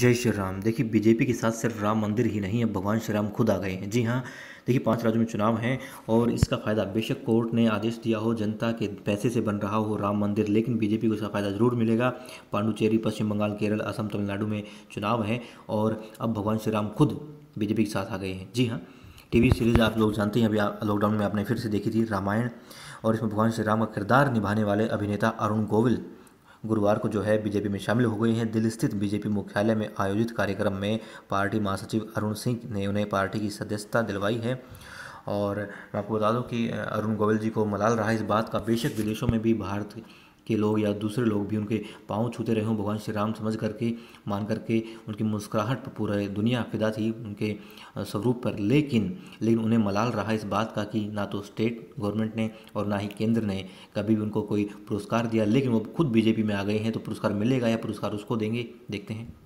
जय श्री राम देखिए बीजेपी के साथ सिर्फ राम मंदिर ही नहीं अब भगवान श्री राम खुद आ गए हैं जी हाँ देखिए पांच राज्यों में चुनाव हैं और इसका फ़ायदा बेशक कोर्ट ने आदेश दिया हो जनता के पैसे से बन रहा हो राम मंदिर लेकिन बीजेपी को इसका फ़ायदा ज़रूर मिलेगा पांडुचेरी पश्चिम बंगाल केरल असम तमिलनाडु में चुनाव हैं और अब भगवान श्री राम खुद बीजेपी के साथ आ गए हैं जी हाँ टीवी सीरीज़ आप लोग जानते हैं अभी लॉकडाउन में आपने फिर से देखी थी रामायण और इसमें भगवान श्री राम का किरदार निभाने वाले अभिनेता अरुण गोविल गुरुवार को जो है बीजेपी में शामिल हो गई हैं दिल्ली स्थित बीजेपी मुख्यालय में आयोजित कार्यक्रम में पार्टी महासचिव अरुण सिंह ने उन्हें पार्टी की सदस्यता दिलवाई है और मैं आपको बता दूं कि अरुण गोविल जी को मलाल रहा इस बात का बेशक विदेशों में भी भारत के लोग या दूसरे लोग भी उनके पाँव छूते रहे हों भगवान श्री राम समझ करके मान करके उनकी मुस्कुराहट पर पूरा दुनिया फिदा थी उनके स्वरूप पर लेकिन लेकिन उन्हें मलाल रहा इस बात का कि ना तो स्टेट गवर्नमेंट ने और ना ही केंद्र ने कभी भी उनको कोई पुरस्कार दिया लेकिन वो खुद बीजेपी में आ गए हैं तो पुरस्कार मिलेगा या पुरस्कार उसको देंगे देखते हैं